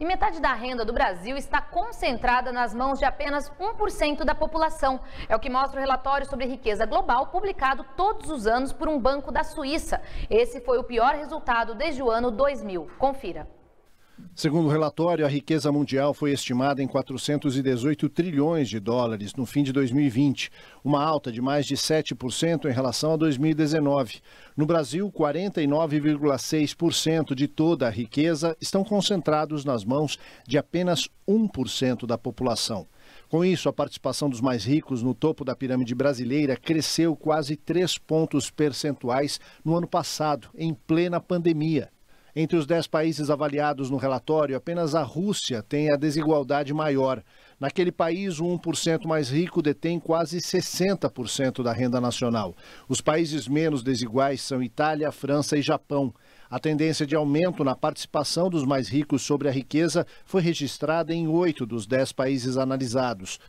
e metade da renda do Brasil está concentrada nas mãos de apenas 1% da população. É o que mostra o relatório sobre riqueza global publicado todos os anos por um banco da Suíça. Esse foi o pior resultado desde o ano 2000. Confira. Segundo o relatório, a riqueza mundial foi estimada em 418 trilhões de dólares no fim de 2020, uma alta de mais de 7% em relação a 2019. No Brasil, 49,6% de toda a riqueza estão concentrados nas mãos de apenas 1% da população. Com isso, a participação dos mais ricos no topo da pirâmide brasileira cresceu quase 3 pontos percentuais no ano passado, em plena pandemia. Entre os dez países avaliados no relatório, apenas a Rússia tem a desigualdade maior. Naquele país, o 1% mais rico detém quase 60% da renda nacional. Os países menos desiguais são Itália, França e Japão. A tendência de aumento na participação dos mais ricos sobre a riqueza foi registrada em oito dos dez países analisados.